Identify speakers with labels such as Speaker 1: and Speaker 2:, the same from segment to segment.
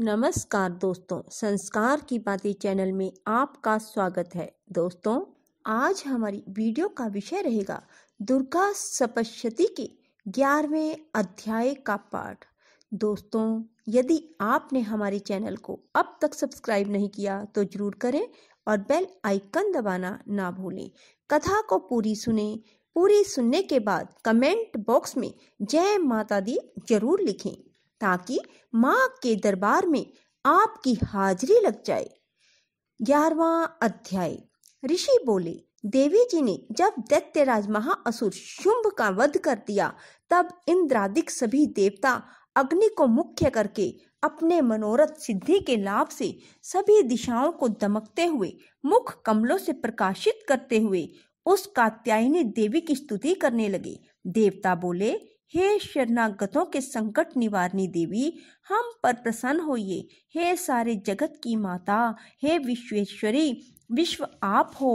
Speaker 1: नमस्कार दोस्तों संस्कार की बातें चैनल में आपका स्वागत है दोस्तों आज हमारी वीडियो का विषय रहेगा दुर्गा सपस्ती के ग्यारहवें अध्याय का पाठ दोस्तों यदि आपने हमारे चैनल को अब तक सब्सक्राइब नहीं किया तो जरूर करें और बेल आइकन दबाना ना भूलें कथा को पूरी सुने पूरी सुनने के बाद कमेंट बॉक्स में जय माता दी जरूर लिखें ताकि माँ के दरबार में आपकी हाजिरी लग जाए ग्यारवा अध्याय ऋषि बोले देवी जी ने जब दैत्यराज महाअसुर शुंभ का वध कर दिया तब इंद्रादिक सभी देवता अग्नि को मुख्य करके अपने मनोरथ सिद्धि के लाभ से सभी दिशाओं को दमकते हुए मुख कमलों से प्रकाशित करते हुए उस कात्यायनी देवी की स्तुति करने लगे देवता बोले हे शरणागतों के संकट निवारणी देवी हम पर प्रसन्न होइए हे सारे जगत की माता हे विश्वेश्वरी विश्व आप हो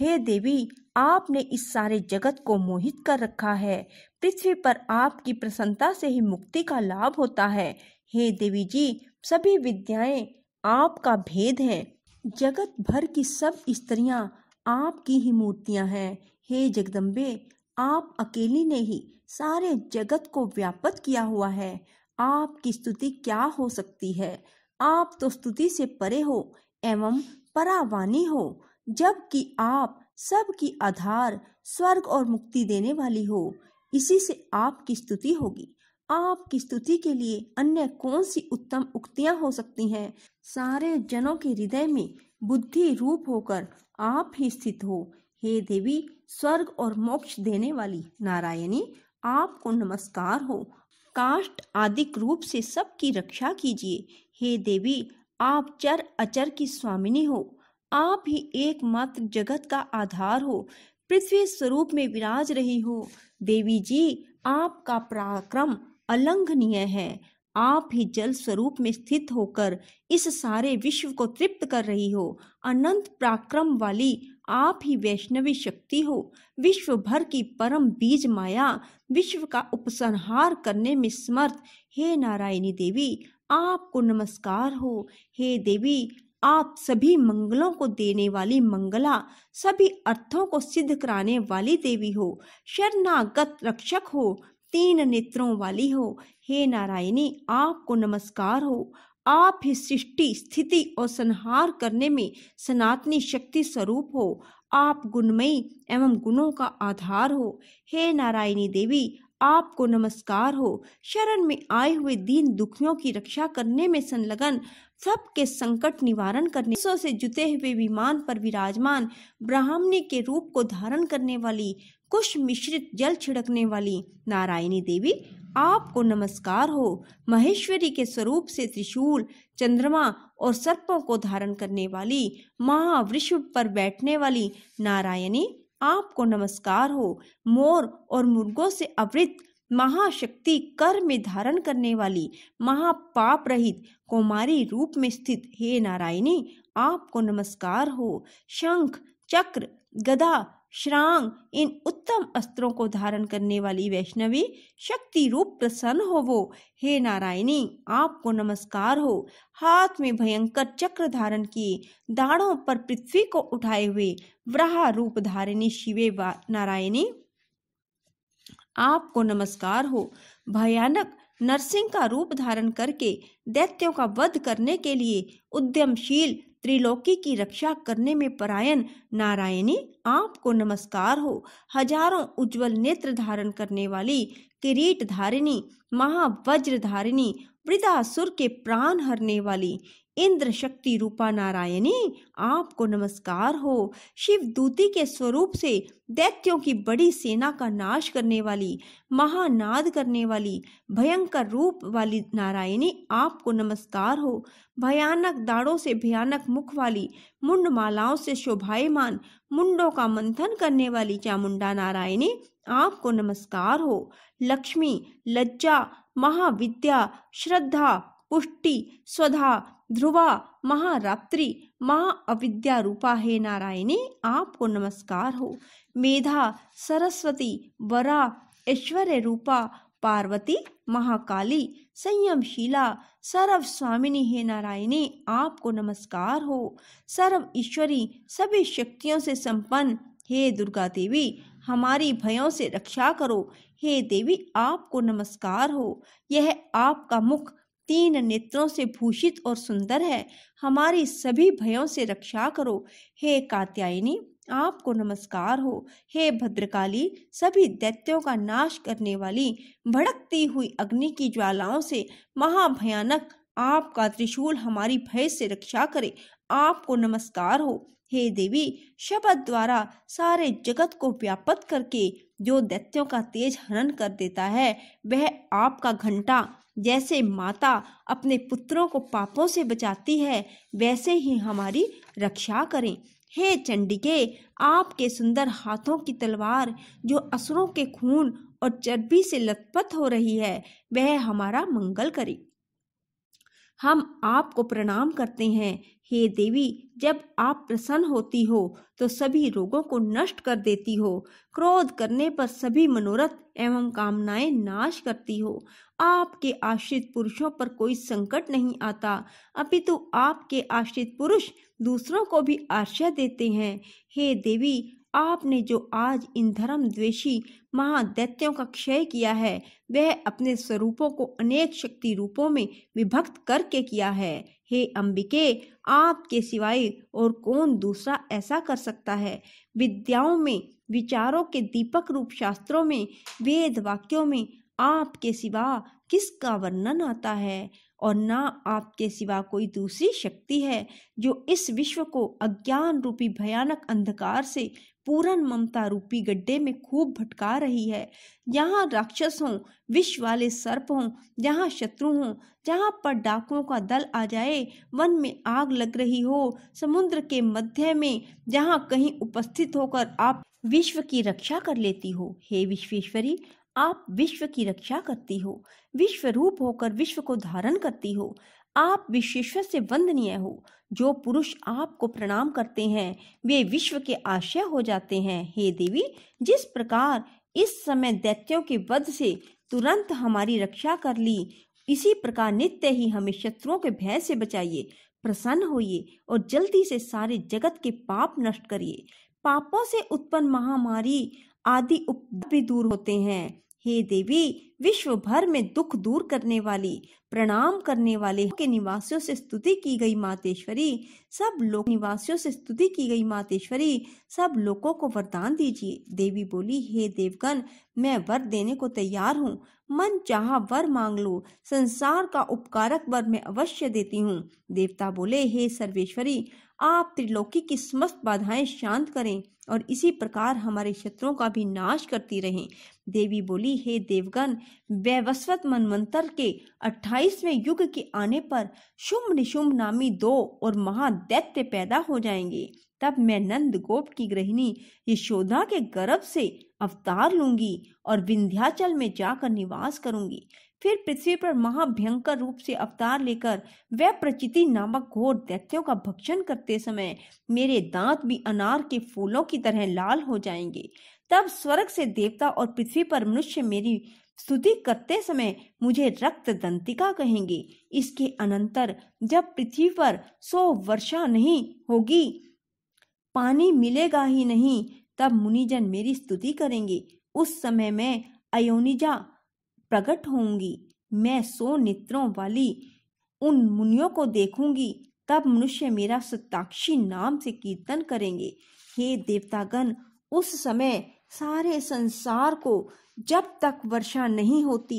Speaker 1: हे देवी आपने इस सारे जगत को मोहित कर रखा है पृथ्वी पर आपकी प्रसन्नता से ही मुक्ति का लाभ होता है हे देवी जी सभी विद्याएं आपका भेद है जगत भर की सब स्त्रियां आपकी ही मूर्तियां हैं हे जगदम्बे आप अकेली नहीं सारे जगत को व्यापक किया हुआ है आपकी स्तुति क्या हो सकती है आप तो स्तुति से परे हो एवं परावानी हो जबकि आप सब की आधार स्वर्ग और मुक्ति देने वाली हो इसी से आपकी स्तुति होगी आपकी स्तुति के लिए अन्य कौन सी उत्तम उक्तियां हो सकती हैं सारे जनों के हृदय में बुद्धि रूप होकर आप ही स्थित हो हे देवी स्वर्ग और मोक्ष देने वाली नारायणी आपको नमस्कार हो काष्ट आदिक रूप से सबकी रक्षा कीजिए हे देवी आप चर अचर की स्वामिनी हो आप ही एकमात्र जगत का आधार हो पृथ्वी स्वरूप में विराज रही हो देवी जी आपका पराक्रम अलंघनीय है आप ही जल स्वरूप में स्थित होकर इस सारे विश्व को तृप्त कर रही हो अनंत पराक्रम वाली आप ही वैष्णवी शक्ति हो विश्व भर की परम बीज माया विश्व का उपसंहार करने में समर्थ हे नारायणी देवी आपको नमस्कार हो हे देवी आप सभी मंगलों को देने वाली मंगला सभी अर्थों को सिद्ध कराने वाली देवी हो शरणागत रक्षक हो तीन नेत्रों वाली हो हे नारायणी आपको नमस्कार हो आप ही सृष्टि स्थिति और संहार करने में सनातनी शक्ति स्वरूप हो आप गुणमयी एवं गुणों का आधार हो हे नारायणी देवी आपको नमस्कार हो शरण में आए हुए दीन दुखियों की रक्षा करने में संलग्न सबके संकट निवारण करने से जुते हुए विमान पर विराजमान ब्राह्मणी के रूप को धारण करने वाली कुश मिश्रित जल छिड़कने वाली नारायणी देवी आपको नमस्कार हो महेश्वरी के स्वरूप से त्रिशूल चंद्रमा और सर्पों को धारण करने वाली महावृष पर बैठने वाली नारायणी आपको नमस्कार हो मोर और मुर्गों से अवृत महाशक्ति कर में धारण करने वाली महापाप रहित कुमारी रूप में स्थित हे नारायणी आपको नमस्कार हो शंख चक्र गदा श्रांग इन उत्तम अस्त्रों को धारण करने वाली वैष्णवी शक्ति रूप प्रसन्न हो वो हे नारायणी आपको नमस्कार हो हाथ में भयंकर चक्र धारण किए दाढ़ों पर पृथ्वी को उठाए हुए व्राह रूप धारिणी शिवे नारायणी आपको नमस्कार हो भयानक नरसिंह का रूप धारण करके दैत्यों का वध करने के लिए उद्यमशील त्रिलोकी की रक्षा करने में परायण नारायणी आपको नमस्कार हो हजारों उज्जवल नेत्र धारण करने वाली किरीट धारिणी महावज्र धारिणी वृदासुर के प्राण हरने वाली इंद्र शक्ति रूपा नारायणी आपको नमस्कार हो शिव दूती के स्वरूप से दैत्यों की बड़ी सेना का नाश करने वाली महानाद करने वाली भयंकर रूप वाली नारायणी आपको नमस्कार हो भयानक दाड़ों से भयानक मुख वाली मुंड मालाओं से शोभायमान मुंडों का मंथन करने वाली चामुंडा नारायणी आपको नमस्कार हो लक्ष्मी लज्जा महाविद्या श्रद्धा पुष्टि स्वधा ध्रुवा महारात्रि महा अविद्या रूपा हे नारायणी आपको नमस्कार हो मेधा सरस्वती वरा ऐश्वर्य रूपा पार्वती महाकाली शीला सर्व स्वामिनी हे नारायणी आपको नमस्कार हो सर्व ईश्वरी सभी शक्तियों से संपन्न हे दुर्गा देवी हमारी भयों से रक्षा करो हे देवी आपको नमस्कार हो यह आपका मुख तीन नेत्रों से भूषित और सुंदर है हमारी सभी भयों से रक्षा करो हे कात्यायनी आपको नमस्कार हो हे भद्रकाली सभी दैत्यों का नाश करने वाली भड़कती हुई अग्नि की ज्वालाओं से महाभयानक आपका त्रिशूल हमारी भय से रक्षा करे आपको नमस्कार हो हे देवी शब्द द्वारा सारे जगत को व्यापत करके जो दैत्यों का तेज हनन कर देता है वह आपका घंटा जैसे माता अपने पुत्रों को पापों से बचाती है वैसे ही हमारी रक्षा करें हे चंडिके आपके सुंदर हाथों की तलवार जो असुरों के खून और चर्बी से लथपथ हो रही है वह हमारा मंगल करे हम आपको प्रणाम करते हैं हे देवी जब आप प्रसन्न होती हो तो सभी रोगों को नष्ट कर देती हो क्रोध करने पर सभी मनोरथ एवं कामनाएं नाश करती हो आपके आश्रित पुरुषों पर कोई संकट नहीं आता अपितु आपके आश्रित पुरुष दूसरों को भी आश्रय देते हैं हे देवी आपने जो आज इन धर्म द्वेषी महादैत्यों का क्षय किया है वह अपने स्वरूपों को अनेक शक्ति रूपों में विभक्त करके किया है हे अंबिके आपके सिवाय और कौन दूसरा ऐसा कर सकता है विद्याओं में विचारों के दीपक रूप शास्त्रों में वेद वाक्यों में आपके सिवा किसका वर्णन आता है और ना आपके सिवा कोई दूसरी शक्ति है जो इस विश्व को अज्ञान रूपी भयानक अंधकार से पूर्ण ममता रूपी गड्ढे में खूब भटका रही है यहाँ राक्षस हों विश्व वाले सर्प हों जहाँ शत्रु हों जहाँ पर डाकुओं का दल आ जाए वन में आग लग रही हो समुद्र के मध्य में जहाँ कहीं उपस्थित होकर आप विश्व की रक्षा कर लेती हो हे विश्वेश्वरी आप विश्व की रक्षा करती हो विश्व रूप होकर विश्व को धारण करती हो आप विश्वेश्वर से वंदनीय हो जो पुरुष आपको प्रणाम करते हैं वे विश्व के आशय हो जाते हैं हे देवी जिस प्रकार इस समय दैत्यों के वध से तुरंत हमारी रक्षा कर ली इसी प्रकार नित्य ही हमें शत्रुओं के भय से बचाइए प्रसन्न होइए और जल्दी से सारे जगत के पाप नष्ट करिए पापों से उत्पन्न महामारी आदि उप भी दूर होते हैं हे देवी विश्व भर में दुख दूर करने वाली प्रणाम करने वाले के निवासियों से स्तुति की गई मातेश्वरी सब लोग निवासियों से स्तुति की गई मातेश्वरी सब लोगों को वरदान दीजिए देवी बोली हे देवगन मैं वर देने को तैयार हूँ मन चाह वर मांग लो संसार का उपकारक वर मैं अवश्य देती हूँ देवता बोले हे सर्वेश्वरी आप त्रिलोकी की समस्त बाधाएं शांत करें और इसी प्रकार हमारे शत्रुओं का भी नाश करती रहें देवी बोली हे देवगण वैवस्वत मनमंत्र के 28वें युग के आने पर शुंभ निशुम्भ नामी दो और महादैत्य पैदा हो जाएंगे तब मैं नंद गोप की गृहिणी यशोदा के गर्भ से अवतार लूंगी और विंध्याचल में जाकर निवास करूंगी फिर पृथ्वी पर महाभयंकर रूप से अवतार लेकर वह प्रचिति नामक घोर दैत्यों का भक्षण करते समय मेरे दांत भी अनार के फूलों की तरह लाल हो जाएंगे तब स्वर्ग से देवता और पृथ्वी पर मनुष्य मेरी स्तुति करते समय मुझे रक्त दंतिका कहेंगे इसके अनंतर जब पृथ्वी पर सो वर्षा नहीं होगी पानी मिलेगा ही नहीं तब मुनिजन मेरी स्तुति करेंगे उस समय मैं अयोनिजा प्रकट होंगी मैं सो नेत्रों वाली उन मुनियों को देखूंगी तब मनुष्य मेरा सत्ताक्षी नाम से कीर्तन करेंगे हे देवतागण उस समय सारे संसार को जब तक वर्षा नहीं होती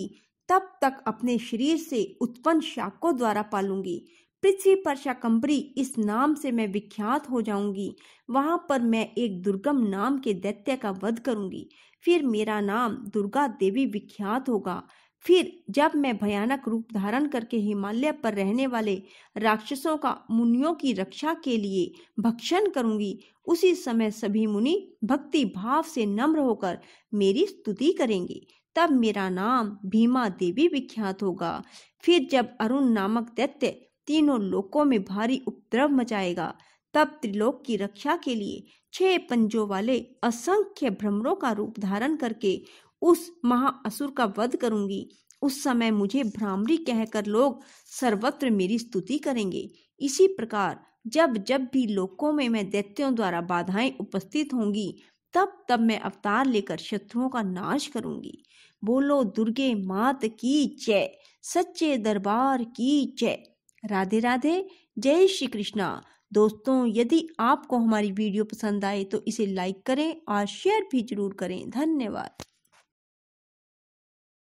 Speaker 1: तब तक अपने शरीर से उत्पन्न शाकों द्वारा पालूंगी पृथ्वी पर शाकंबरी इस नाम से मैं विख्यात हो जाऊंगी वहां पर मैं एक दुर्गम नाम के दैत्य का वध करूंगी फिर मेरा नाम दुर्गा देवी विख्यात होगा फिर जब मैं भयानक रूप धारण करके हिमालय पर रहने वाले राक्षसों का मुनियों की रक्षा के लिए भक्षण करूंगी उसी समय सभी मुनि भक्ति भाव से नम्र होकर मेरी स्तुति करेंगे तब मेरा नाम भीमा देवी विख्यात होगा फिर जब अरुण नामक दैत्य तीनों लोकों में भारी उपद्रव मचाएगा तब त्रिलोक की रक्षा के लिए छह पंजों वाले असंख्य भ्रमरों का रूप धारण करके उस महाअसुर का वध करूंगी उस समय मुझे भ्रामरी कहकर लोग सर्वत्र मेरी स्तुति करेंगे इसी प्रकार जब जब भी लोकों में मैं दैत्यों द्वारा बाधाएं उपस्थित होंगी तब तब मैं अवतार लेकर शत्रुओं का नाश करूंगी बोलो दुर्गे मात की जय सच्चे दरबार की जय राधे राधे जय श्री कृष्णा दोस्तों यदि आपको हमारी वीडियो पसंद आए तो इसे लाइक करें और शेयर भी जरूर करें धन्यवाद